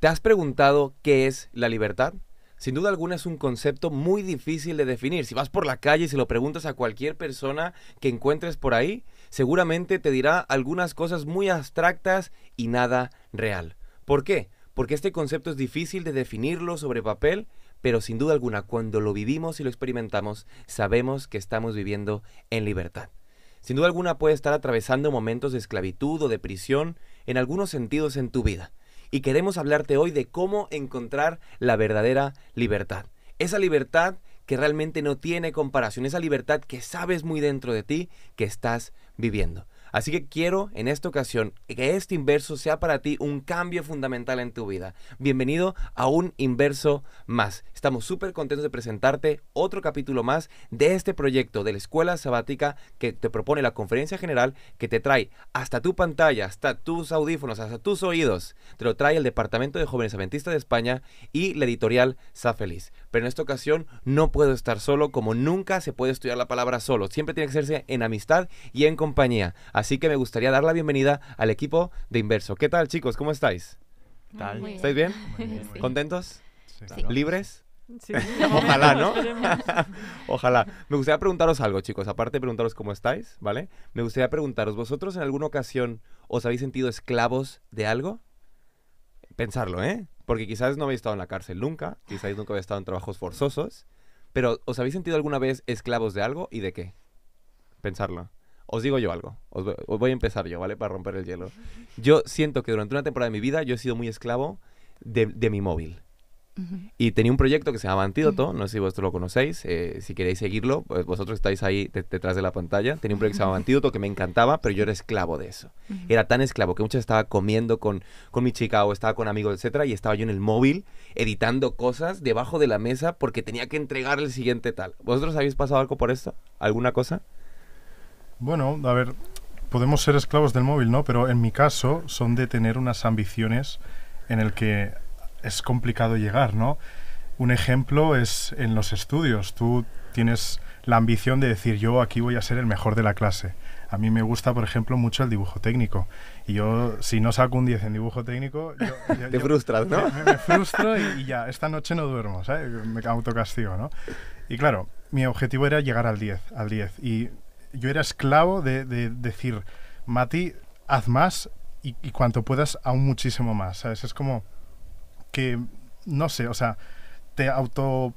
¿Te has preguntado qué es la libertad? Sin duda alguna es un concepto muy difícil de definir. Si vas por la calle y se lo preguntas a cualquier persona que encuentres por ahí, seguramente te dirá algunas cosas muy abstractas y nada real. ¿Por qué? Porque este concepto es difícil de definirlo sobre papel, pero sin duda alguna cuando lo vivimos y lo experimentamos, sabemos que estamos viviendo en libertad. Sin duda alguna puede estar atravesando momentos de esclavitud o de prisión en algunos sentidos en tu vida y queremos hablarte hoy de cómo encontrar la verdadera libertad. Esa libertad que realmente no tiene comparación, esa libertad que sabes muy dentro de ti que estás viviendo. Así que quiero en esta ocasión que este inverso sea para ti un cambio fundamental en tu vida. Bienvenido a un inverso más. Estamos súper contentos de presentarte otro capítulo más de este proyecto de la Escuela Sabática que te propone la Conferencia General que te trae hasta tu pantalla, hasta tus audífonos, hasta tus oídos. Te lo trae el Departamento de Jóvenes Adventistas de España y la editorial Sa pero en esta ocasión no puedo estar solo, como nunca se puede estudiar la palabra solo. Siempre tiene que hacerse en amistad y en compañía. Así que me gustaría dar la bienvenida al equipo de Inverso. ¿Qué tal, chicos? ¿Cómo estáis? Tal. ¿Estáis bien? ¿Contentos? ¿Libres? Ojalá, ¿no? Ojalá. Me gustaría preguntaros algo, chicos. Aparte de preguntaros cómo estáis, ¿vale? Me gustaría preguntaros, ¿vosotros en alguna ocasión os habéis sentido esclavos de algo? Pensarlo, ¿eh? Porque quizás no habéis estado en la cárcel nunca, quizás nunca habéis estado en trabajos forzosos, pero ¿os habéis sentido alguna vez esclavos de algo y de qué? Pensarlo. Os digo yo algo, os voy, a empezar yo, ¿vale? Para romper el hielo. Yo siento que durante una temporada de mi vida yo he sido muy esclavo de mi móvil. Y tenía un proyecto que se llamaba Antídoto, no sé si vosotros lo conocéis, eh, si queréis seguirlo, pues vosotros estáis ahí detrás de la pantalla. Tenía un proyecto que se llamaba Antídoto que me encantaba, pero yo era esclavo de eso. Era tan esclavo que muchas estaba comiendo con, mi chica o estaba con amigos, etcétera, y estaba yo en el móvil editando cosas debajo de la mesa porque tenía que entregar el siguiente tal. ¿Vosotros habéis pasado algo por esto? ¿Alguna cosa? Bueno, a ver, podemos ser esclavos del móvil, ¿no? Pero en mi caso son de tener unas ambiciones en el que es complicado llegar, ¿no? Un ejemplo es en los estudios. Tú tienes la ambición de decir yo aquí voy a ser el mejor de la clase. A mí me gusta, por ejemplo, mucho el dibujo técnico. Y yo, si no saco un 10 en dibujo técnico... Yo, Te frustras, ¿no? Me, frustro y, ya, esta noche no duermo, ¿sabes? Me autocastigo, ¿no? Y claro, mi objetivo era llegar al 10, al 10. Y yo era esclavo de, decir, Mati, haz más y, y cuanto puedas, aún muchísimo más, ¿sabes? Es como que, no sé, o sea, te auto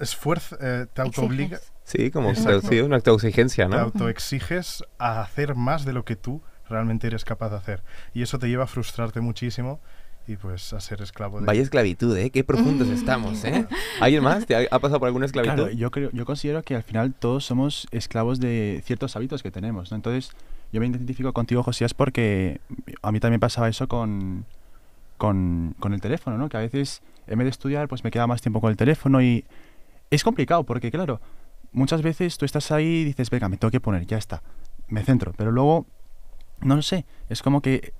esfuerzo, eh, te te obliga... Sí, como sí, una autoexigencia, ¿no? Te autoexiges a hacer más de lo que tú realmente eres capaz de hacer. Y eso te lleva a frustrarte muchísimo y pues a ser esclavo. De... Vaya esclavitud, ¿eh? Qué profundos mm. estamos, ¿eh? ¿Alguien más te ha, pasado por alguna esclavitud? yo, creo, yo considero que al final todos somos esclavos de ciertos hábitos que tenemos, ¿no? Entonces, yo me identifico contigo, Josías, porque a mí también pasaba eso con, con, con, el teléfono, ¿no? Que a veces, en vez de estudiar, pues me queda más tiempo con el teléfono y es complicado porque, claro, muchas veces tú estás ahí y dices, venga, me tengo que poner, ya está, me centro. Pero luego, no lo sé, es como que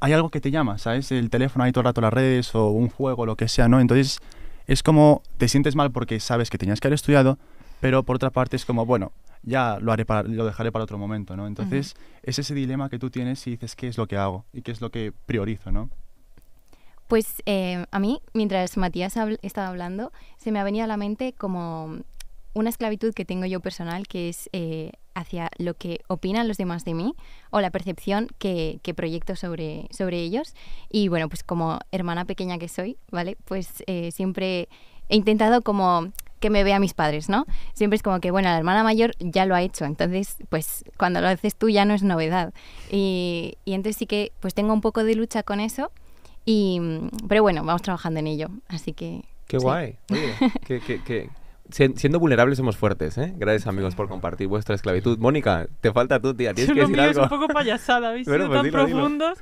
hay algo que te llama, ¿sabes? El teléfono ahí todo el rato, las redes o un juego, lo que sea, ¿no? Entonces es como te sientes mal porque sabes que tenías que haber estudiado, pero por otra parte es como, bueno, ya lo haré para, lo dejaré para otro momento, ¿no? Entonces, es ese dilema que tú tienes y dices qué es lo que hago y qué es lo que priorizo, ¿no? Pues eh, a mí, mientras Matías estaba hablando, se me ha venido a la mente como una esclavitud que tengo yo personal, que es eh, hacia lo que opinan los demás de mí o la percepción que, proyecto sobre, sobre, ellos. Y bueno, pues como hermana pequeña que soy, ¿vale? Pues eh, siempre he intentado como que me vea mis padres, ¿no? Siempre es como que, bueno, la hermana mayor ya lo ha hecho, entonces, pues cuando lo haces tú ya no es novedad. Y, y entonces sí que, pues tengo un poco de lucha con eso y, mm, pero bueno, vamos trabajando en ello, así que... Qué guay, oye, qué, siendo vulnerables somos fuertes, ¿eh? Gracias amigos por compartir vuestra esclavitud. Mónica, te falta tú, tía, tienes que decir algo. Es un poco payasada, ¿viste? bueno, pues tan profundos?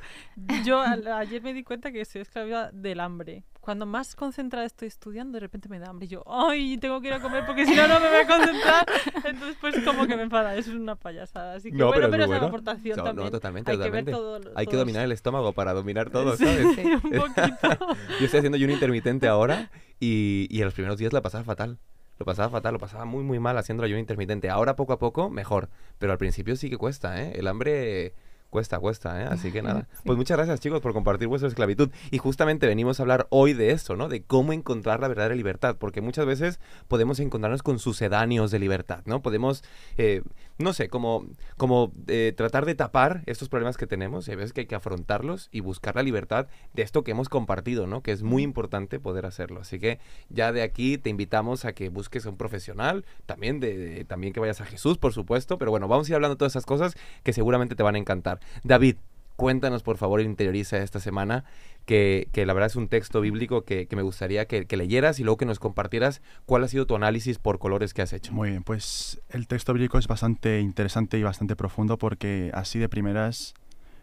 Yo ayer me di cuenta que soy esclava del hambre. Cuando más concentrada estoy estudiando, de repente me da hambre. Y yo, ¡ay! Tengo que ir a comer porque si no, no me voy a concentrar. Entonces, pues como que me enfada. Eso es una payasada. Así que no, pero, es, aportación también. No, totalmente, Hay que ver todo, Hay que dominar el estómago para dominar todo, ¿sabes? un poquito. yo estoy haciendo un intermitente ahora y, y en los primeros días la pasaba fatal lo pasaba fatal, lo pasaba muy, muy mal haciendo ayuno intermitente. Ahora poco a poco, mejor. Pero al principio sí que cuesta, ¿eh? El hambre cuesta, cuesta, ¿eh? Así que nada. Pues muchas gracias, chicos, por compartir vuestra esclavitud. Y justamente venimos a hablar hoy de esto, ¿no? De cómo encontrar la verdadera libertad, porque muchas veces podemos encontrarnos con sucedáneos de libertad, ¿no? Podemos, eh, no sé, como, como eh, tratar de tapar estos problemas que tenemos y hay veces que hay que afrontarlos y buscar la libertad de esto que hemos compartido, ¿no? Que es muy importante poder hacerlo. Así que ya de aquí te invitamos a que busques a un profesional, también, de, también que vayas a Jesús, por supuesto, pero bueno, vamos a ir hablando de todas esas cosas que seguramente te van a encantar. David, cuéntanos por favor, interioriza esta semana, que, que la verdad es un texto bíblico que, me gustaría que, leyeras y luego que nos compartieras cuál ha sido tu análisis por colores que has hecho. Muy bien, pues el texto bíblico es bastante interesante y bastante profundo porque así de primeras,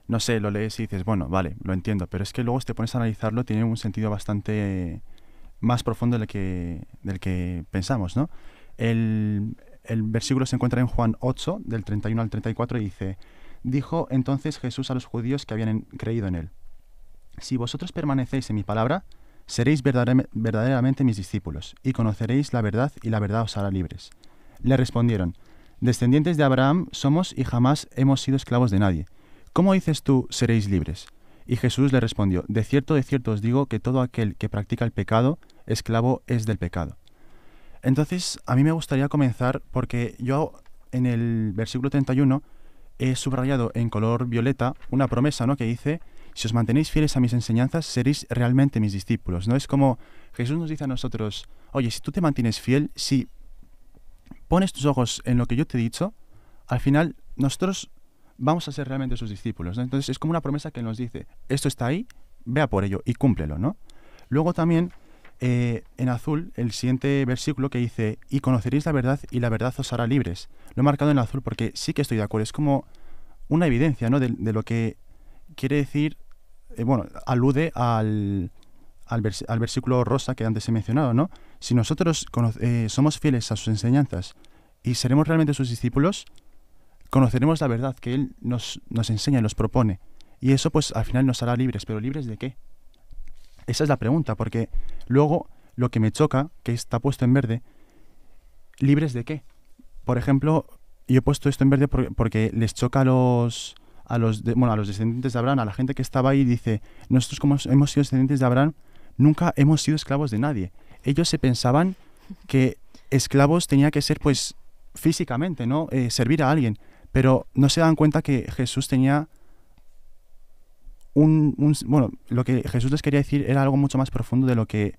no sé, lo lees y dices, bueno, vale, lo entiendo, pero es que luego te pones a analizarlo tiene un sentido bastante más profundo del que, del que pensamos, ¿no? El, el versículo se encuentra en Juan 8, del 31 al 34, y dice, Dijo entonces Jesús a los judíos que habían creído en él, Si vosotros permanecéis en mi palabra, seréis verdaderamente mis discípulos, y conoceréis la verdad, y la verdad os hará libres. Le respondieron, Descendientes de Abraham somos y jamás hemos sido esclavos de nadie. ¿Cómo dices tú, seréis libres? Y Jesús le respondió, De cierto, de cierto os digo que todo aquel que practica el pecado, esclavo es del pecado. Entonces, a mí me gustaría comenzar porque yo en el versículo 31 he subrayado en color violeta una promesa, ¿no? Que dice, si os mantenéis fieles a mis enseñanzas, seréis realmente mis discípulos, ¿no? Es como Jesús nos dice a nosotros, oye, si tú te mantienes fiel, si pones tus ojos en lo que yo te he dicho, al final nosotros vamos a ser realmente sus discípulos, Entonces es como una promesa que nos dice, esto está ahí, vea por ello y cúmplelo, ¿no? Luego también eh, en azul el siguiente versículo que dice, y conoceréis la verdad y la verdad os hará libres. Lo he marcado en azul porque sí que estoy de acuerdo. Es como una evidencia ¿no? de, lo que quiere decir, eh, bueno, alude al, al, versículo rosa que antes he mencionado, ¿no? Si nosotros eh, somos fieles a sus enseñanzas y seremos realmente sus discípulos, conoceremos la verdad que Él nos, nos enseña y nos propone. Y eso pues al final nos hará libres, pero libres de qué? Esa es la pregunta, porque luego lo que me choca, que está puesto en verde, libres de qué? por ejemplo, yo he puesto esto en verde porque les choca a los, a los, a los descendientes de Abraham, a la gente que estaba ahí, dice, nosotros como hemos sido descendientes de Abraham, nunca hemos sido esclavos de nadie. Ellos se pensaban que esclavos tenía que ser pues físicamente, ¿no? Eh, servir a alguien. Pero no se dan cuenta que Jesús tenía un, un, Bueno, lo que Jesús les quería decir era algo mucho más profundo de lo que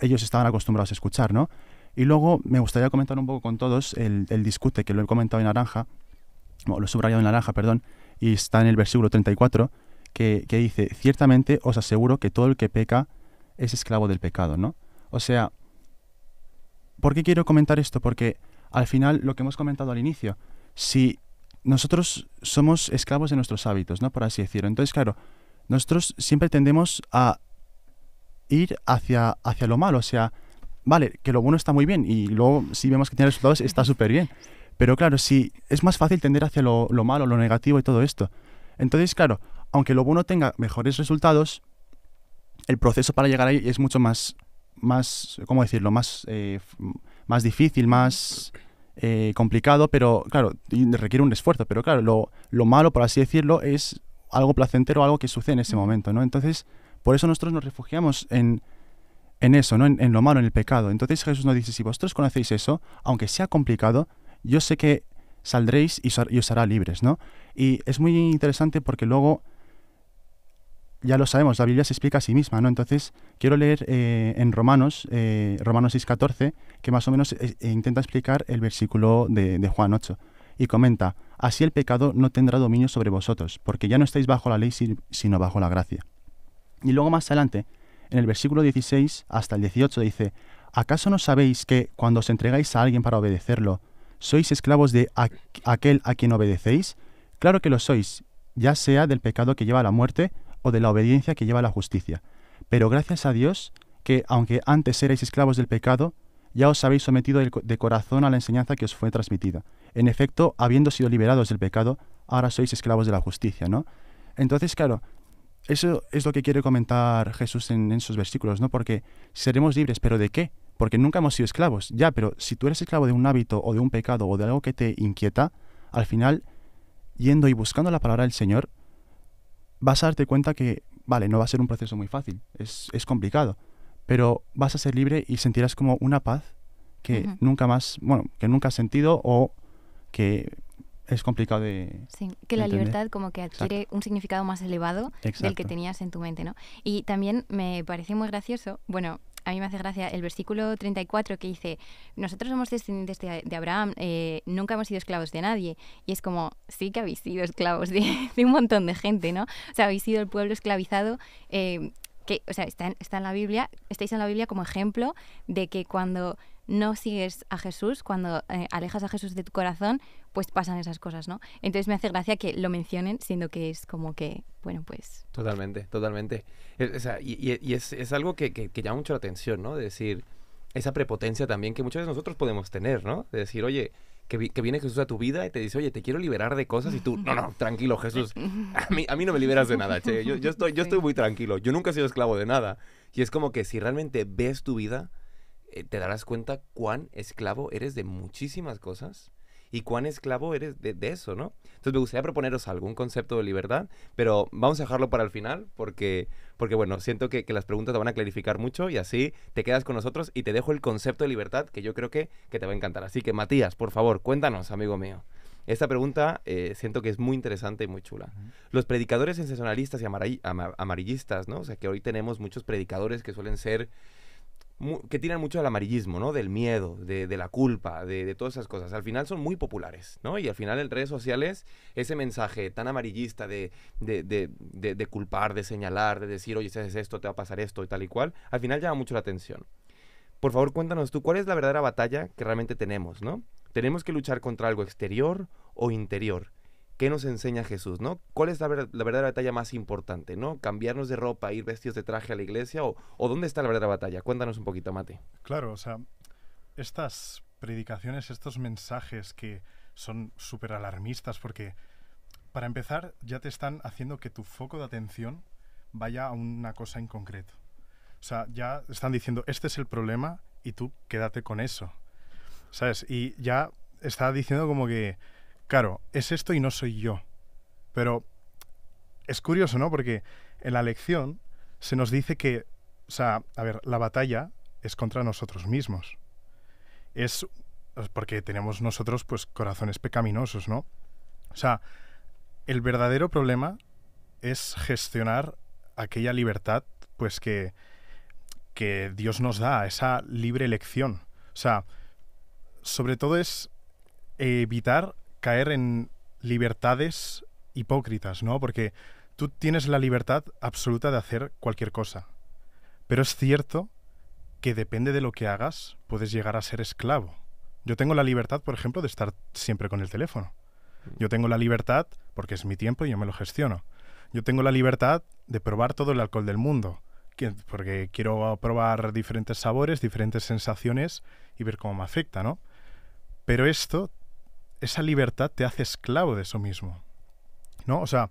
ellos estaban acostumbrados a escuchar, ¿no? Y luego me gustaría comentar un poco con todos el, el discute que lo he comentado en naranja, o lo he subrayado en naranja, perdón, y está en el versículo 34, que, que dice, ciertamente os aseguro que todo el que peca es esclavo del pecado, ¿no? O sea, ¿por qué quiero comentar esto? Porque al final lo que hemos comentado al inicio, si nosotros somos esclavos de nuestros hábitos, ¿no? Por así decirlo. Entonces, claro, nosotros siempre tendemos a ir hacia, hacia lo malo, o sea, vale, que lo bueno está muy bien y luego si vemos que tiene resultados está súper bien. Pero claro, si es más fácil tender hacia lo, malo, lo negativo y todo esto. Entonces, claro, aunque lo bueno tenga mejores resultados, el proceso para llegar ahí es mucho más, más ¿cómo decirlo?, más, eh, más difícil, más eh, complicado, pero claro, requiere un esfuerzo. Pero claro, lo, lo malo, por así decirlo, es algo placentero, algo que sucede en ese momento, ¿no? Entonces, por eso nosotros nos refugiamos en en eso, ¿no? En, lo malo, en el pecado. Entonces Jesús nos dice, si vosotros conocéis eso, aunque sea complicado, yo sé que saldréis y, os hará libres, ¿no? Y es muy interesante porque luego, ya lo sabemos, la Biblia se explica a sí misma, ¿no? Entonces quiero leer eh, en Romanos, eh, Romanos 6.14, que más o menos eh, eh, intenta explicar el versículo de, de Juan 8. Y comenta, así el pecado no tendrá dominio sobre vosotros, porque ya no estáis bajo la ley, sino bajo la gracia. Y luego más adelante, en el versículo 16 hasta el 18 dice, ¿acaso no sabéis que cuando os entregáis a alguien para obedecerlo, sois esclavos de aquel a quien obedecéis? Claro que lo sois, ya sea del pecado que lleva a la muerte o de la obediencia que lleva a la justicia. Pero gracias a Dios, que aunque antes erais esclavos del pecado, ya os habéis sometido de corazón a la enseñanza que os fue transmitida. En efecto, habiendo sido liberados del pecado, ahora sois esclavos de la justicia, ¿no? Entonces, claro, eso es lo que quiere comentar Jesús en, sus versículos, ¿no? Porque seremos libres, pero ¿de qué? Porque nunca hemos sido esclavos, ya, pero si tú eres esclavo de un hábito o de un pecado o de algo que te inquieta, al final, yendo y buscando la palabra del Señor, vas a darte cuenta que, vale, no va a ser un proceso muy fácil, es, complicado, pero vas a ser libre y sentirás como una paz que nunca más, bueno, que nunca has sentido o que es complicado de. Sí, que la libertad como que adquiere un significado más elevado del que tenías en tu mente, ¿no? Y también me parece muy gracioso, bueno, a mí me hace gracia el versículo 34 que dice, nosotros somos descendientes de, Abraham, eh, nunca hemos sido esclavos de nadie. Y es como, sí que habéis sido esclavos de, un montón de gente, ¿no? O sea, habéis sido el pueblo esclavizado. Eh, que, o sea, está en, está en la Biblia, estáis en la Biblia como ejemplo de que cuando no sigues a Jesús, cuando eh, alejas a Jesús de tu corazón, pues pasan esas cosas, ¿no? Entonces me hace gracia que lo mencionen, siendo que es como que, bueno, pues... Totalmente, totalmente. E, o sea, y, es, algo que, que, llama mucho la atención, ¿no? De decir, esa prepotencia también que muchas veces nosotros podemos tener, ¿no? De decir, oye, que, viene Jesús a tu vida y te dice, oye, te quiero liberar de cosas y tú, no, no, tranquilo Jesús, a mí, a mí no me liberas de nada, che, estoy, yo estoy muy tranquilo, yo nunca he sido esclavo de nada. Y es como que si realmente ves tu vida, eh, te darás cuenta cuán esclavo eres de muchísimas cosas y cuán esclavo eres de, eso, ¿no? Entonces me gustaría proponeros algún concepto de libertad, pero vamos a dejarlo para el final porque, porque bueno, siento que, las preguntas te van a clarificar mucho y así te quedas con nosotros y te dejo el concepto de libertad que yo creo que, te va a encantar. Así que Matías, por favor, cuéntanos, amigo mío. Esta pregunta eh, siento que es muy interesante y muy chula. Los predicadores sensacionalistas y amarillistas, ¿no? O sea, que hoy tenemos muchos predicadores que suelen ser que tiran mucho del amarillismo, ¿no? Del miedo, de, la culpa, de, todas esas cosas. Al final son muy populares, ¿no? Y al final en redes sociales ese mensaje tan amarillista de, culpar, de señalar, de decir, oye, si haces esto, te va a pasar esto y tal y cual, al final llama mucho la atención. Por favor, cuéntanos tú, ¿cuál es la verdadera batalla que realmente tenemos, ¿no? ¿Tenemos que luchar contra algo exterior o interior? ¿Qué nos enseña Jesús, no? ¿Cuál es la, verdadera batalla más importante, no? ¿Cambiarnos de ropa, ir vestidos de traje a la iglesia? ¿O, dónde está la verdadera batalla? Cuéntanos un poquito, Mate. Claro, o sea, estas predicaciones, estos mensajes que son súper alarmistas porque, para empezar, ya te están haciendo que tu foco de atención vaya a una cosa en concreto. O sea, ya están diciendo, este es el problema y tú quédate con eso. ¿Sabes? Y ya está diciendo como que claro, es esto y no soy yo. Pero es curioso, ¿no? Porque en la lección se nos dice que, o sea, a ver, la batalla es contra nosotros mismos. Es porque tenemos nosotros, pues, corazones pecaminosos, ¿no? O sea, el verdadero problema es gestionar aquella libertad, pues, que, que Dios nos da, esa libre elección. O sea, sobre todo es evitar caer en libertades hipócritas, ¿no? Porque tú tienes la libertad absoluta de hacer cualquier cosa. Pero es cierto que depende de lo que hagas, puedes llegar a ser esclavo. Yo tengo la libertad, por ejemplo, de estar siempre con el teléfono. Yo tengo la libertad, porque es mi tiempo y yo me lo gestiono. Yo tengo la libertad de probar todo el alcohol del mundo, porque quiero probar diferentes sabores, diferentes sensaciones y ver cómo me afecta, ¿no? Pero esto esa libertad te hace esclavo de eso mismo. ¿No? O sea,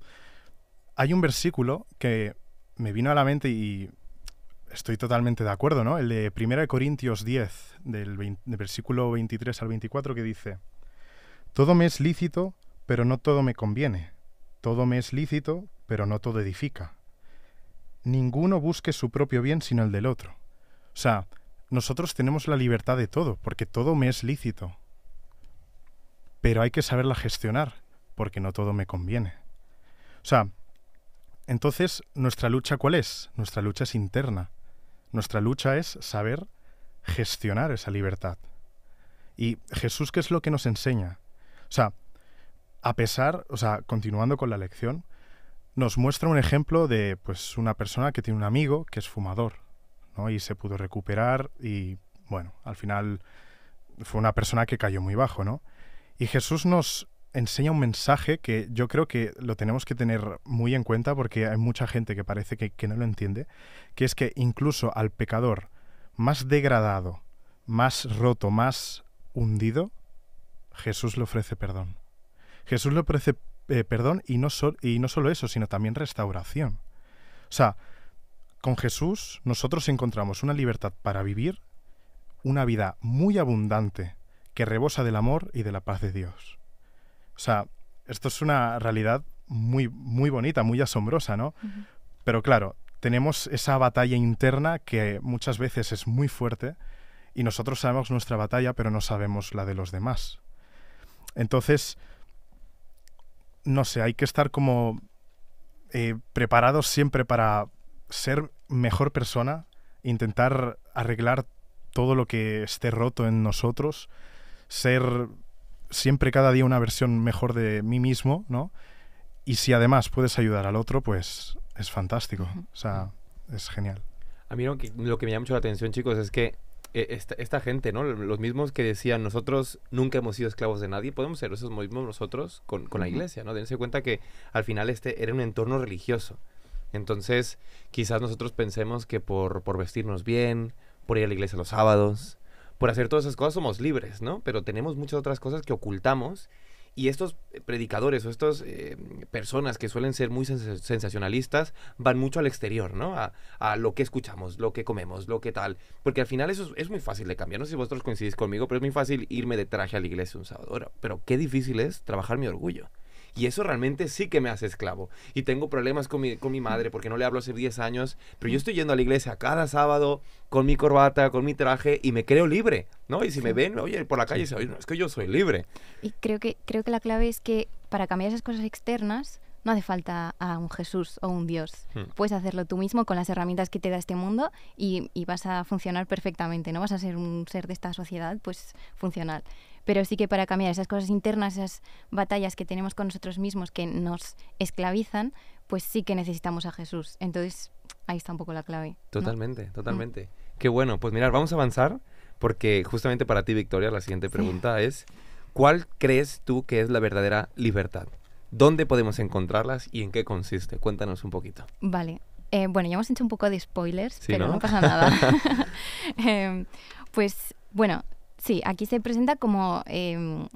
hay un versículo que me vino a la mente y estoy totalmente de acuerdo, ¿no? El de 1 Corintios 10, del, del versículo 23 al 24, que dice, Todo me es lícito, pero no todo me conviene. Todo me es lícito, pero no todo edifica. Ninguno busque su propio bien sino el del otro. O sea, nosotros tenemos la libertad de todo, porque todo me es lícito, pero hay que saberla gestionar, porque no todo me conviene. O sea, entonces, ¿nuestra lucha cuál es? Nuestra lucha es interna. Nuestra lucha es saber gestionar esa libertad. Y Jesús, ¿qué es lo que nos enseña? O sea, a pesar, o sea, continuando con la lección, nos muestra un ejemplo de pues una persona que tiene un amigo que es fumador, ¿no? Y se pudo recuperar y bueno, al final fue una persona que cayó muy bajo, ¿no? Y Jesús nos enseña un mensaje que yo creo que lo tenemos que tener muy en cuenta porque hay mucha gente que parece que, no lo entiende, que es que incluso al pecador más degradado, más roto, más hundido, Jesús le ofrece perdón. Jesús le ofrece eh, perdón y no, y no solo eso, sino también restauración. O sea, con Jesús nosotros encontramos una libertad para vivir, una vida muy abundante que rebosa del amor y de la paz de Dios. O sea, esto es una realidad muy, muy bonita, muy asombrosa, ¿no? Pero claro, tenemos esa batalla interna que muchas veces es muy fuerte y nosotros sabemos nuestra batalla, pero no sabemos la de los demás. Entonces, no sé, hay que estar como eh, preparados siempre para ser mejor persona, intentar arreglar todo lo que esté roto en nosotros ser siempre cada día una versión mejor de mí mismo, ¿no? Y si además puedes ayudar al otro, pues es fantástico. O sea, es genial. A mí lo que, lo que me llama mucho la atención, chicos, es que eh, esta, gente, ¿no? Los mismos que decían, nosotros nunca hemos sido esclavos de nadie, podemos ser esos mismos nosotros con, la iglesia, ¿no? Dense cuenta que al final este era un entorno religioso. Entonces, quizás nosotros pensemos que por, por vestirnos bien, por ir a la iglesia los sábados, por hacer todas esas cosas somos libres, ¿no? Pero tenemos muchas otras cosas que ocultamos y estos predicadores o estas eh, personas que suelen ser muy sensacionalistas van mucho al exterior, ¿no? A, lo que escuchamos, lo que comemos, lo que tal. Porque al final eso es, muy fácil de cambiar. No sé si vosotros coincidís conmigo, pero es muy fácil irme de traje a la iglesia un sábado. pero qué difícil es trabajar mi orgullo. Y eso realmente sí que me hace esclavo. Y tengo problemas con mi, madre porque no le hablo hace 10 años, pero yo estoy yendo a la iglesia cada sábado con mi corbata, con mi traje y me creo libre, ¿no? Y si me ven, oye, por la calle, es que yo soy libre. Y creo que, creo que la clave es que para cambiar esas cosas externas, no hace falta a un Jesús o un Dios. Hmm. Puedes hacerlo tú mismo con las herramientas que te da este mundo y, y, vas a funcionar perfectamente, ¿no? Vas a ser un ser de esta sociedad, pues, funcional pero sí que para cambiar esas cosas internas, esas batallas que tenemos con nosotros mismos que nos esclavizan, pues sí que necesitamos a Jesús. Entonces, ahí está un poco la clave. Totalmente, mm. totalmente. Qué bueno, pues mirar, vamos a avanzar porque justamente para ti, Victoria, la siguiente pregunta es, ¿cuál crees tú que es la verdadera libertad? ¿Dónde podemos encontrarlas y en qué consiste? Cuéntanos un poquito. Vale. Eh, bueno, ya hemos hecho un poco de spoilers, pero ¿no? pasa nada. Em, pues bueno, Sí, aquí se presenta como em,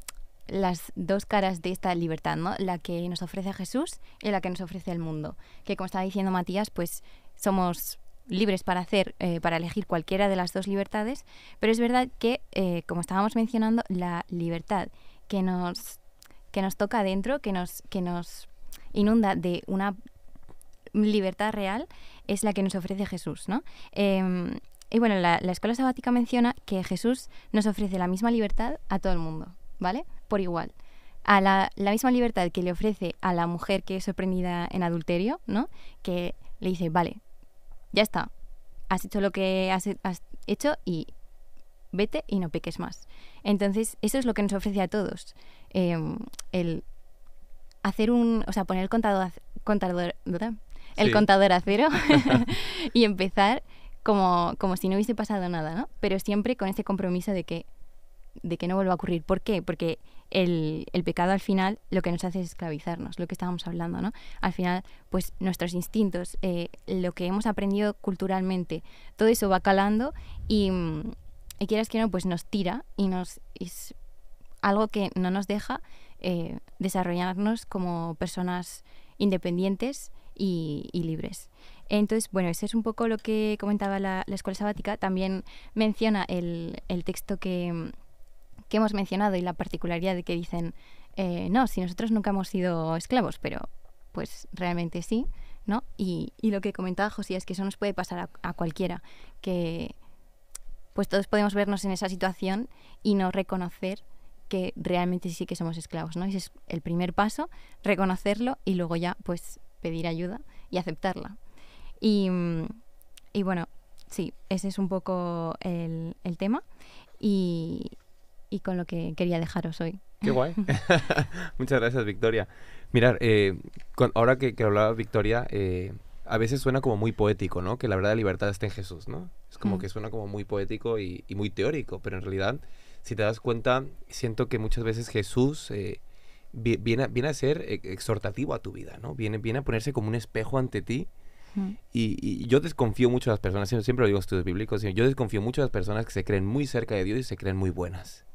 las dos caras de esta libertad, ¿no? La que nos ofrece Jesús y la que nos ofrece el mundo. Que como estaba diciendo Matías, pues somos libres para hacer, eh, para elegir cualquiera de las dos libertades, pero es verdad que, eh, como estábamos mencionando, la libertad que nos, que nos toca adentro, que nos, que nos inunda de una libertad real, es la que nos ofrece Jesús, ¿no? Em, y bueno, la, escuela sabática menciona que Jesús nos ofrece la misma libertad a todo el mundo, ¿vale? Por igual. A la, misma libertad que le ofrece a la mujer que es sorprendida en adulterio, ¿no? Que le dice, vale, ya está, has hecho lo que has, hecho y vete y no peques más. Entonces, eso es lo que nos ofrece a todos. Em, el hacer un, o sea, poner el contador, contador el contador a cero y empezar como, como si no hubiese pasado nada, ¿no? Pero siempre con ese compromiso de que, de que no vuelva a ocurrir. ¿Por qué? Porque el, el, pecado al final lo que nos hace es esclavizarnos, lo que estábamos hablando, ¿no? Al final, pues nuestros instintos, eh, lo que hemos aprendido culturalmente, todo eso va calando y, y quieras que no, pues nos tira y nos es algo que no nos deja eh, desarrollarnos como personas independientes y libres. Entonces, bueno, eso es un poco lo que comentaba la, escuela sabática. También menciona el, texto que, hemos mencionado y la particularidad de que dicen, eh, no, si nosotros nunca hemos sido esclavos, pero pues realmente sí, ¿no? Y, lo que comentaba José es que eso nos puede pasar a, cualquiera, que pues todos podemos vernos en esa situación y no reconocer que realmente sí que somos esclavos, ¿no? Ese es el primer paso, reconocerlo y luego ya pues pedir ayuda y aceptarla. Mm, y, bueno, sí, ese es un poco el, tema y, con lo que quería dejaros hoy. Qué guay. Muchas gracias, Victoria. Mirar, eh, ahora que, que hablaba Victoria, eh, a veces suena como muy poético, ¿no? Que la verdad de libertad está en Jesús, ¿no? Es como que suena como muy poético y, muy teórico, pero en realidad, si te das cuenta, siento que muchas veces Jesús eh, viene, viene, a ser exhortativo a tu vida, ¿no? Viene, viene a ponerse como un espejo ante ti y, yo desconfío mucho de las personas, siempre lo digo en estudios bíblicos, yo desconfío mucho de las personas que se creen muy cerca de Dios y se creen muy buenas.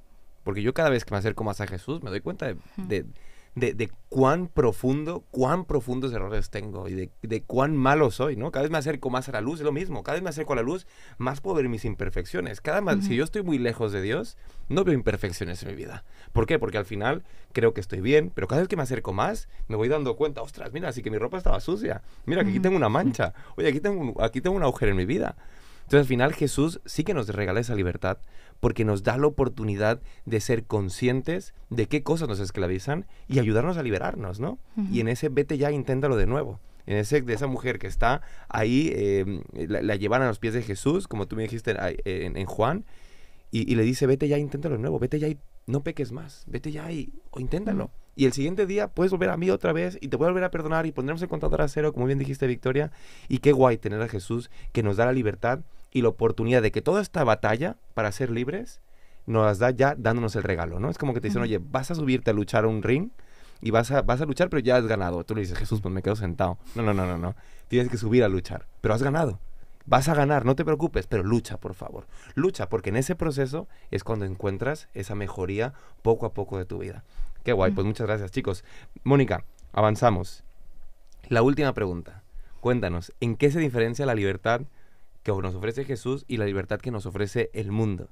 Porque yo cada vez que me acerco más a Jesús me doy cuenta de de, cuán profundo, cuán profundos errores tengo y de, cuán malo soy, ¿no? Cada vez me acerco más a la luz, es lo mismo, cada vez me acerco a la luz, más puedo ver mis imperfecciones. Cada más, Si yo estoy muy lejos de Dios, no veo imperfecciones en mi vida. ¿Por qué? Porque al final creo que estoy bien, pero cada vez que me acerco más, me voy dando cuenta, ostras, mira, así que mi ropa estaba sucia, mira, que aquí tengo una mancha, oye, aquí tengo, aquí tengo un agujero en mi vida. Entonces al final Jesús sí que nos regala esa libertad porque nos da la oportunidad de ser conscientes de qué cosas nos esclavizan y ayudarnos a liberarnos, ¿no? Y en ese vete ya, inténtalo de nuevo. En ese de esa mujer que está ahí, em, la, llevan a los pies de Jesús, como tú me dijiste en, Juan, y, le dice, vete ya, inténtalo de nuevo, vete ya y no peques más, vete ya y o inténtalo. Y el siguiente día puedes volver a mí otra vez y te voy a volver a perdonar y pondremos el contador a cero, como bien dijiste, Victoria. Y qué guay tener a Jesús que nos da la libertad y la oportunidad de que toda esta batalla para ser libres nos da ya dándonos el regalo, ¿no? Es como que te dicen, oye, vas a subirte a luchar a un ring y vas a, vas a luchar, pero ya has ganado. Tú le dices, Jesús, pues me quedo sentado. No, no, no, no, no. Tienes que subir a luchar, pero has ganado. Vas a ganar, no te preocupes, pero lucha, por favor. Lucha, porque en ese proceso es cuando encuentras esa mejoría poco a poco de tu vida. Qué guay, pues muchas gracias, chicos. Mónica, avanzamos. La última pregunta. Cuéntanos, ¿en qué se diferencia la libertad que nos ofrece Jesús y la libertad que nos ofrece el mundo?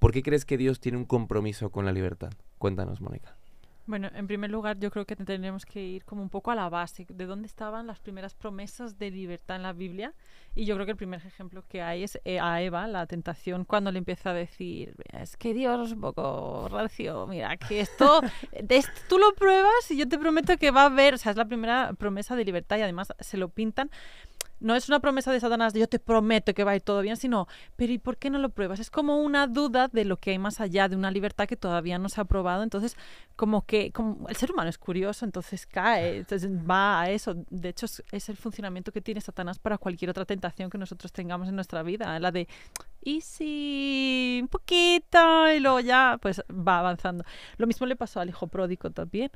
¿Por qué crees que Dios tiene un compromiso con la libertad? Cuéntanos, Mónica. Bueno, en primer lugar, yo creo que tendríamos que ir como un poco a la base, de dónde estaban las primeras promesas de libertad en la Biblia. Y yo creo que el primer ejemplo que hay es e-, a Eva, la tentación, cuando le empieza a decir, es que Dios es un poco racio, mira, que esto, esto tú lo pruebas y yo te prometo que va a haber, o sea, es la primera promesa de libertad y además se lo pintan no es una promesa de Satanás, de yo te prometo que va a ir todo bien, sino, pero ¿y por qué no lo pruebas? Es como una duda de lo que hay más allá, de una libertad que todavía no se ha probado. Entonces, como que como el ser humano es curioso, entonces cae, entonces va a eso. De hecho, es, el funcionamiento que tiene Satanás para cualquier otra tentación que nosotros tengamos en nuestra vida, la de, y si un poquito, y luego ya, pues va avanzando. Lo mismo le pasó al hijo pródigo también.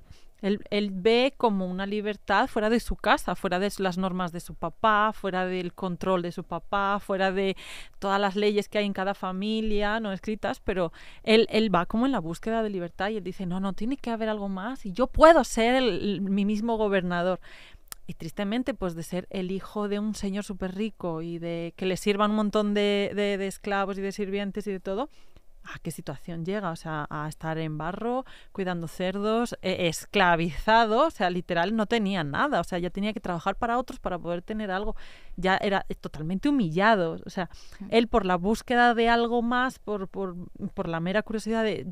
Él, ve como una libertad fuera de su casa, fuera de las normas de su papá, fuera del control de su papá, fuera de todas las leyes que hay en cada familia, no escritas, pero él, va como en la búsqueda de libertad y él dice, no, no, tiene que haber algo más y yo puedo ser mi mismo gobernador. Y tristemente, pues de ser el hijo de un señor súper rico y de que le sirvan un montón de esclavos y de sirvientes y de todo, a qué situación llega, o sea, a estar en barro, cuidando cerdos, e, esclavizado, o sea, literal no tenía nada, o sea, ya tenía que trabajar para otros para poder tener algo, ya era eh, totalmente humillado, o sea, él por la búsqueda de algo más, por, por, por la mera curiosidad de,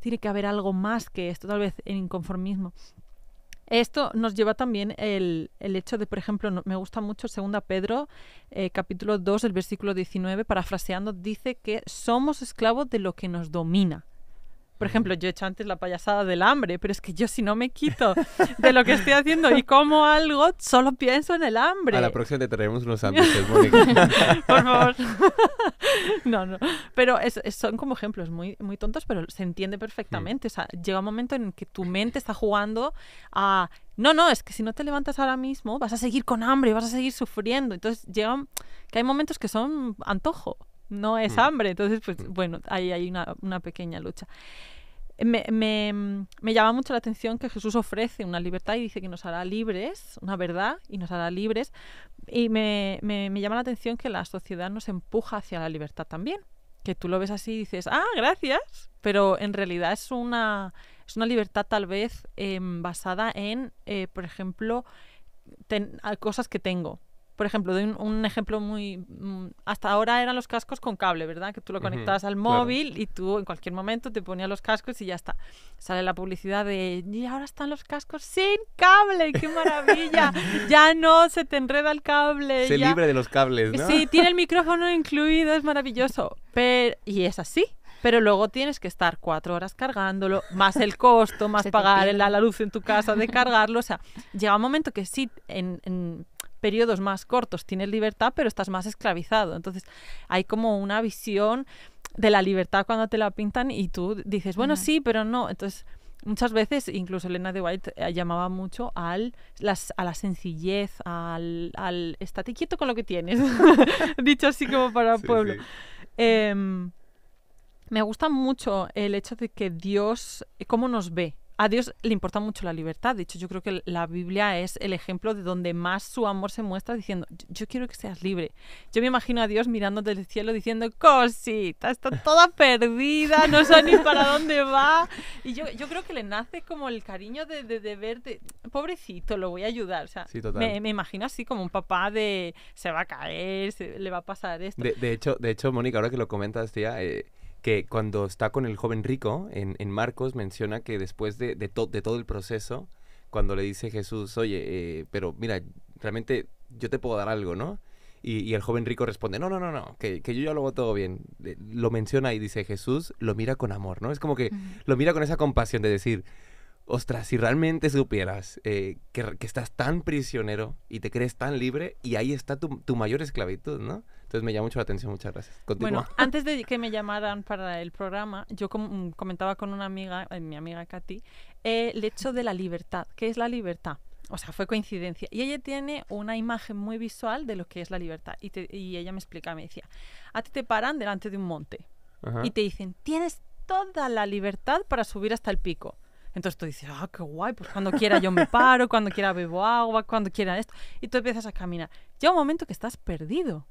tiene que haber algo más que esto, tal vez en inconformismo. Esto nos lleva también el, hecho de, por ejemplo, me gusta mucho Segunda Pedro, eh, capítulo 2, el versículo 19, parafraseando, dice que somos esclavos de lo que nos domina. Por ejemplo, yo he hecho antes la payasada del hambre, pero es que yo si no me quito de lo que estoy haciendo y como algo, solo pienso en el hambre. A la próxima te traemos unos sándwiches, Por favor. no, no. Pero son como ejemplos muy, muy tontos, pero se entiende perfectamente. Mm. O sea, llega un momento en que tu mente está jugando a... No, no, es que si no te levantas ahora mismo, vas a seguir con hambre, vas a seguir sufriendo. Entonces llega que hay momentos que son antojo no es mm. hambre. Entonces, pues mm. bueno, ahí hay una, pequeña lucha. Me, llama mucho la atención que Jesús ofrece una libertad y dice que nos hará libres, una verdad, y nos hará libres. Y me, llama la atención que la sociedad nos empuja hacia la libertad también. Que tú lo ves así y dices, ah, gracias. Pero en realidad es una, es una libertad tal vez em, basada en, eh, por ejemplo, cosas que tengo por ejemplo, doy un, ejemplo muy... Mm, hasta ahora eran los cascos con cable, ¿verdad? Que tú lo conectabas al móvil y tú en cualquier momento te ponías los cascos y ya está. Sale la publicidad de, y ahora están los cascos sin cable, qué maravilla. ya no se te enreda el cable. Se libre de los cables, ¿no? Sí, tiene el micrófono incluido, es maravilloso. Pero... Y es así pero luego tienes que estar cuatro horas cargándolo, más el costo, más pagar la, luz en tu casa de cargarlo. O sea, llega un momento que sí, en, periodos más cortos tienes libertad, pero estás más esclavizado. Entonces hay como una visión de la libertad cuando te la pintan y tú dices, bueno, sí, pero no. Entonces muchas veces, incluso Elena de White eh, llamaba mucho al, a la sencillez, al, estate quieto con lo que tienes, dicho así como para el pueblo. Em, me gusta mucho el hecho de que Dios, eh, cómo nos ve, a Dios le importa mucho la libertad. De hecho, yo creo que la Biblia es el ejemplo de donde más su amor se muestra diciendo, yo quiero que seas libre. Yo me imagino a Dios mirando desde el cielo diciendo, cosita, está toda perdida, no sé ni para dónde va. Y yo, creo que le nace como el cariño de, de, verte, pobrecito, lo voy a ayudar. me, me, imagino así como un papá de, se va a caer, le va a pasar esto. De, hecho, de hecho, Mónica, ahora que lo comentas, tía... Eh, que cuando está con el joven rico en, Marcos menciona que después de, de, todo el proceso, cuando le dice Jesús, oye, eh, pero mira, realmente yo te puedo dar algo, ¿no? Y, el joven rico responde, no, no, no, no, que, que yo ya lo hago todo bien. Lo menciona y dice, Jesús lo mira con amor, ¿no? Es como que lo mira con esa compasión de decir, ostras, si realmente supieras eh, que, estás tan prisionero y te crees tan libre y ahí está tu mayor esclavitud, ¿no? Entonces me llama mucho la atención, muchas gracias. Continúa. Bueno, antes de que me llamaran para el programa, yo mm, comentaba con una amiga, eh, mi amiga Katy, eh, el hecho de la libertad. ¿Qué es la libertad? O sea, fue coincidencia. Y ella tiene una imagen muy visual de lo que es la libertad. Y, ella me explica, me decía, a ti te paran delante de un monte y te dicen, tienes toda la libertad para subir hasta el pico. Entonces tú dices, ah, qué guay, pues cuando quiera yo me paro, cuando quiera bebo agua, cuando quiera esto. Y tú empiezas a caminar. Llega un momento que estás perdido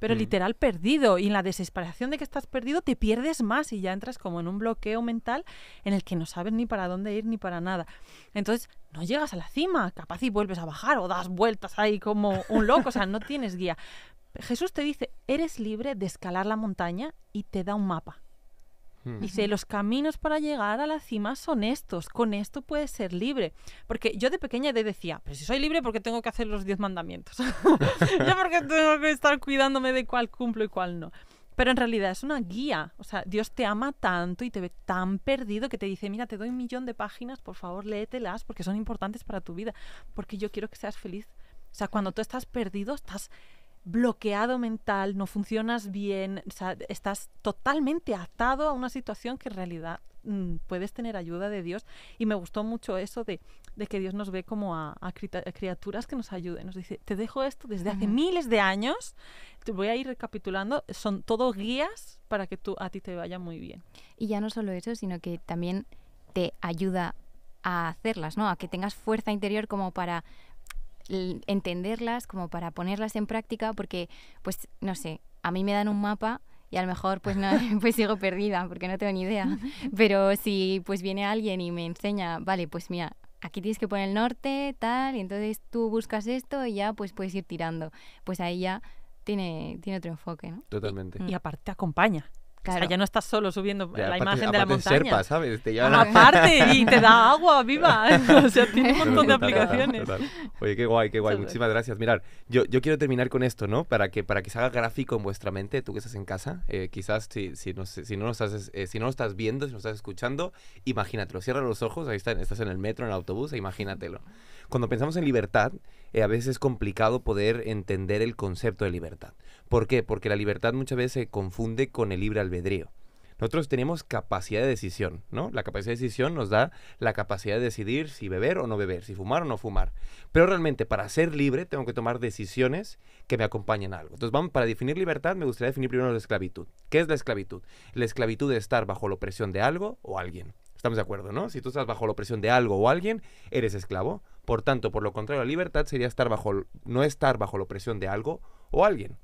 pero mm. literal perdido. Y en la desesperación de que estás perdido te pierdes más y ya entras como en un bloqueo mental en el que no sabes ni para dónde ir ni para nada. Entonces no llegas a la cima, capaz y vuelves a bajar o das vueltas ahí como un loco, o sea, no tienes guía. Jesús te dice, eres libre de escalar la montaña y te da un mapa Dice, los caminos para llegar a la cima son estos, con esto puedes ser libre. Porque yo de pequeña decía, pero si soy libre, porque tengo que hacer los diez mandamientos? yo porque tengo que estar cuidándome de cuál cumplo y cuál no. Pero en realidad es una guía. O sea, Dios te ama tanto y te ve tan perdido que te dice, mira, te doy un millón de páginas, por favor, léetelas porque son importantes para tu vida, porque yo quiero que seas feliz. O sea, cuando tú estás perdido, estás bloqueado mental, no funcionas bien, estás totalmente atado a una situación que en realidad mm, puedes tener ayuda de Dios. Y me gustó mucho eso de, que Dios nos ve como a, criaturas que nos ayuden. Nos dice, te dejo esto desde hace miles de años, te voy a ir recapitulando, son todo guías para que tú, a ti te vaya muy bien. Y ya no solo eso, sino que también te ayuda a hacerlas, ¿no? A que tengas fuerza interior como para entenderlas como para ponerlas en práctica porque pues no sé a mí me dan un mapa y a lo mejor pues no, pues sigo perdida porque no tengo ni idea pero si pues viene alguien y me enseña vale pues mira aquí tienes que poner el norte tal y entonces tú buscas esto y ya pues puedes ir tirando pues ahí ya tiene, tiene otro enfoque, ¿no? Totalmente. Y, y mm. aparte acompaña. Claro. ya no estás solo subiendo la imagen de la montaña. Serpa, ¿sabes? Te Aparte, y te da agua viva. o sea, tiene un montón de aplicaciones. Oye, qué guay, qué guay. Muchísimas gracias. Mirar, yo, quiero terminar con esto, ¿no? Para que, para que se haga gráfico en vuestra mente, tú que estás en casa. Eh, quizás si, si, no, si, no lo estás, eh, si no lo estás viendo, si no lo estás escuchando, imagínatelo. Cierra los ojos, ahí está, estás en el metro, en el autobús, e imagínatelo. Cuando pensamos en libertad, eh, a veces es complicado poder entender el concepto de libertad. ¿Por qué? Porque la libertad muchas veces se confunde con el libre albedrío. Nosotros tenemos capacidad de decisión, ¿no? La capacidad de decisión nos da la capacidad de decidir si beber o no beber, si fumar o no fumar. Pero realmente para ser libre tengo que tomar decisiones que me acompañen a algo. Entonces, vamos, para definir libertad me gustaría definir primero la esclavitud. ¿Qué es la esclavitud? La esclavitud es estar bajo la opresión de algo o alguien. Estamos de acuerdo, ¿no? Si tú estás bajo la opresión de algo o alguien, eres esclavo. Por tanto, por lo contrario, la libertad sería estar bajo, no estar bajo la opresión de algo o alguien.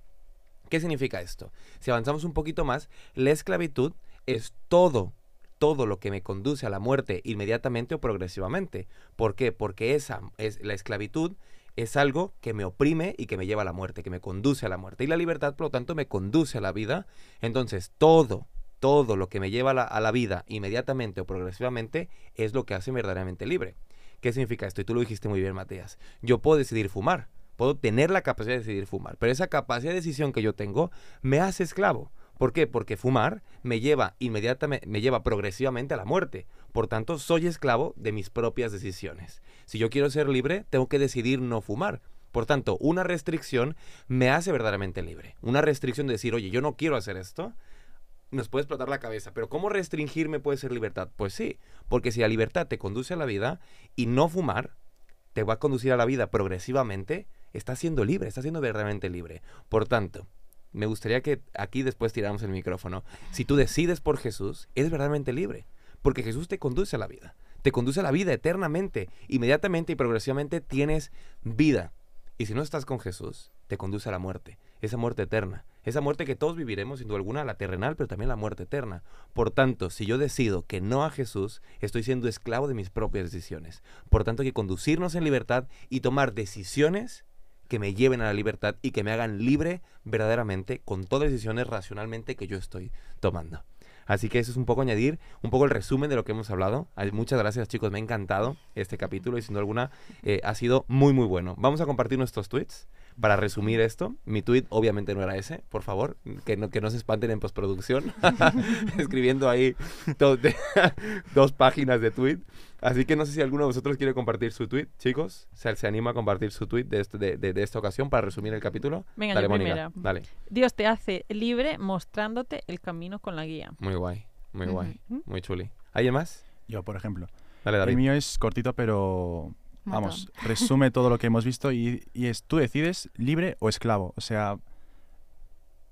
¿Qué significa esto? Si avanzamos un poquito más, la esclavitud es todo, todo lo que me conduce a la muerte inmediatamente o progresivamente. ¿Por qué? Porque esa es la esclavitud es algo que me oprime y que me lleva a la muerte, que me conduce a la muerte. Y la libertad, por lo tanto, me conduce a la vida. Entonces, todo, todo lo que me lleva a la, a la vida inmediatamente o progresivamente es lo que hace verdaderamente libre. ¿Qué significa esto? Y tú lo dijiste muy bien, Matías. Yo puedo decidir fumar, Puedo tener la capacidad de decidir fumar, pero esa capacidad de decisión que yo tengo me hace esclavo. ¿Por qué? Porque fumar me lleva inmediatamente, me lleva progresivamente a la muerte. Por tanto, soy esclavo de mis propias decisiones. Si yo quiero ser libre, tengo que decidir no fumar. Por tanto, una restricción me hace verdaderamente libre. Una restricción de decir, oye, yo no quiero hacer esto, nos puede explotar la cabeza. Pero ¿cómo restringirme puede ser libertad? Pues sí, porque si la libertad te conduce a la vida y no fumar te va a conducir a la vida progresivamente, está siendo libre, está siendo verdaderamente libre. Por tanto, me gustaría que aquí después tiramos el micrófono. Si tú decides por Jesús, eres verdaderamente libre, porque Jesús te conduce a la vida, te conduce a la vida eternamente, inmediatamente y progresivamente tienes vida. Y si no estás con Jesús, te conduce a la muerte, esa muerte eterna, esa muerte que todos viviremos sin duda alguna, la terrenal, pero también la muerte eterna. Por tanto, si yo decido que no a Jesús, estoy siendo esclavo de mis propias decisiones. Por tanto, hay que conducirnos en libertad y tomar decisiones que me lleven a la libertad y que me hagan libre verdaderamente con todas las decisiones racionalmente que yo estoy tomando. Así que eso es un poco añadir, un poco el resumen de lo que hemos hablado. Muchas gracias chicos, me ha encantado este capítulo y sin duda alguna eh, ha sido muy muy bueno. Vamos a compartir nuestros tweets para resumir esto, mi tweet obviamente no era ese, por favor, que no, que no se espanten en postproducción, escribiendo ahí dos, páginas de tweet. Así que no sé si alguno de vosotros quiere compartir su tweet, chicos. Se, se anima a compartir su tweet de, este, esta ocasión para resumir el capítulo. Venga, Dale, yo Dale. Dios te hace libre mostrándote el camino con la guía. Muy guay, muy guay, muy chuli. ¿Alguien más? Yo, por ejemplo. Dale, David. El mío es cortito, pero Vamos, resume todo lo que hemos visto y, es tú decides libre o esclavo. O sea,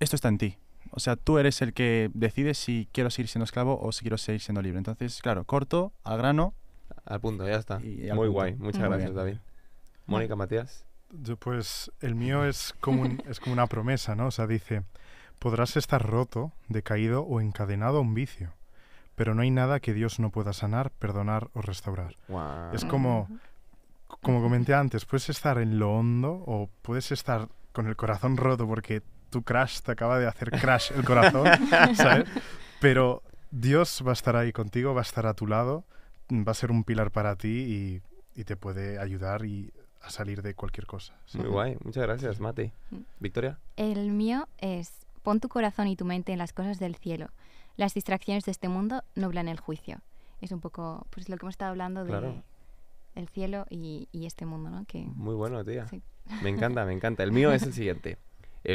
esto está en ti. O sea, tú eres el que decides si quiero seguir siendo esclavo o si quiero seguir siendo libre. Entonces, claro, corto, al grano. Al punto, ya está. Muy guay. Muchas gracias, David. Mónica, Matías. Yo, pues, el mío es como, es como una promesa, ¿no? O sea, dice, podrás estar roto, decaído o encadenado a un vicio pero no hay nada que Dios no pueda sanar, perdonar o restaurar. Es como como comenté antes, puedes estar en lo hondo o puedes estar con el corazón roto porque tu crash te acaba de hacer crash el corazón, ¿sabes? Pero Dios va a estar ahí contigo, va a estar a tu lado, va a ser un pilar para ti y, te puede ayudar y a salir de cualquier cosa. Muy guay, muchas gracias, Mate. Victoria. El mío es, pon tu corazón y tu mente en las cosas del cielo. Las distracciones de este mundo nublan el juicio. Es un poco pues, lo que hemos estado hablando de el cielo y, este mundo, ¿no? Muy bueno, tía. Me encanta, me encanta. El mío es el siguiente.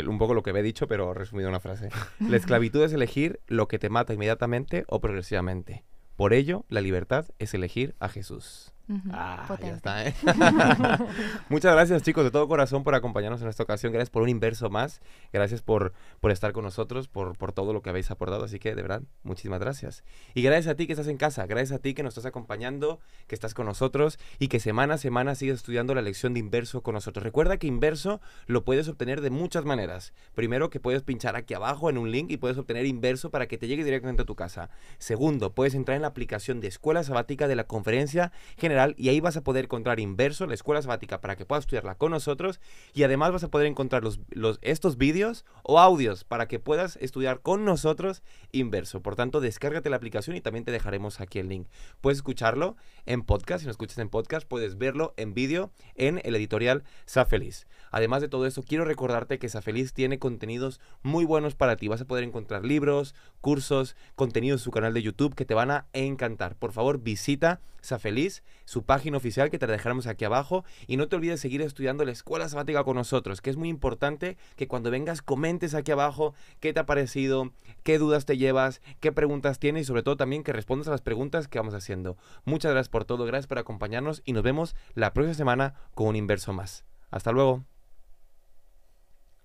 un poco lo que he dicho, pero resumido en una frase. La esclavitud es elegir lo que te mata inmediatamente o progresivamente. Por ello, la libertad es elegir a Jesús. Ah, ya está, ¿eh? Muchas gracias, chicos, de todo corazón por acompañarnos en esta ocasión. Gracias por un inverso más. Gracias por, por estar con nosotros, por, por todo lo que habéis aportado. Así que, de verdad, muchísimas gracias. Y gracias a ti que estás en casa. Gracias a ti que nos estás acompañando, que estás con nosotros y que semana a semana sigues estudiando la lección de inverso con nosotros. Recuerda que inverso lo puedes obtener de muchas maneras. Primero, que puedes pinchar aquí abajo en un link y puedes obtener inverso para que te llegue directamente a tu casa. Segundo, puedes entrar en la aplicación de Escuela Sabática de la Conferencia General y ahí vas a poder encontrar Inverso, la escuela sabática, para que puedas estudiarla con nosotros y además vas a poder encontrar los, estos vídeos o audios para que puedas estudiar con nosotros Inverso. Por tanto, descárgate la aplicación y también te dejaremos aquí el link. Puedes escucharlo en podcast, si no escuchas en podcast, puedes verlo en vídeo en el editorial Safeliz. Además de todo eso, quiero recordarte que Safeliz tiene contenidos muy buenos para ti. Vas a poder encontrar libros, cursos, contenidos en su canal de YouTube que te van a encantar. Por favor, visita Safeliz su página oficial que te la dejaremos aquí abajo. Y no te olvides seguir estudiando la escuela sabática con nosotros, que es muy importante que cuando vengas comentes aquí abajo qué te ha parecido, qué dudas te llevas, qué preguntas tienes y sobre todo también que respondas a las preguntas que vamos haciendo. Muchas gracias por todo, gracias por acompañarnos y nos vemos la próxima semana con un inverso más. Hasta luego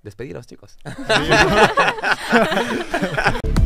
despediros, chicos.